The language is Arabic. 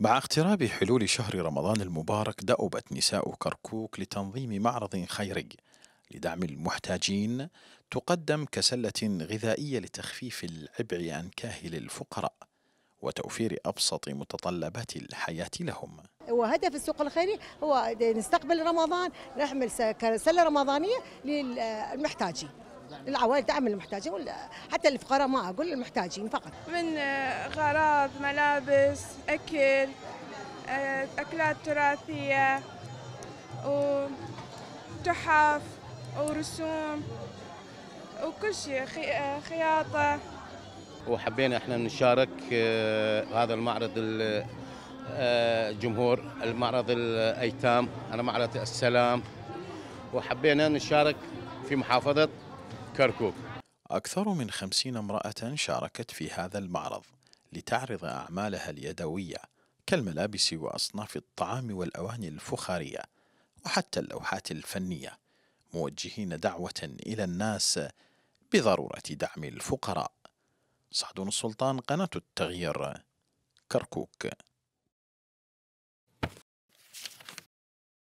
مع اقتراب حلول شهر رمضان المبارك دأبت نساء كركوك لتنظيم معرض خيري لدعم المحتاجين تقدم كسلة غذائية لتخفيف العبء عن كاهل الفقراء وتوفير أبسط متطلبات الحياة لهم وهدف السوق الخيري هو نستقبل رمضان نحمل سلة رمضانية للمحتاجين العوائل تعمل المحتاجين حتى الفقراء ما اقول المحتاجين فقط من آه، غراض ملابس اكل آه، اكلات تراثيه وتحف ورسوم وكل شيء آه، خياطه وحبينا احنا نشارك هذا المعرض الجمهور المعرض الايتام انا معرض السلام وحبينا نشارك في محافظه كركوك أكثر من خمسين امرأة شاركت في هذا المعرض لتعرض أعمالها اليدوية كالملابس وأصناف الطعام والأواني الفخارية وحتى اللوحات الفنية موجهين دعوة إلى الناس بضرورة دعم الفقراء صعدون السلطان قناة التغيير كركوك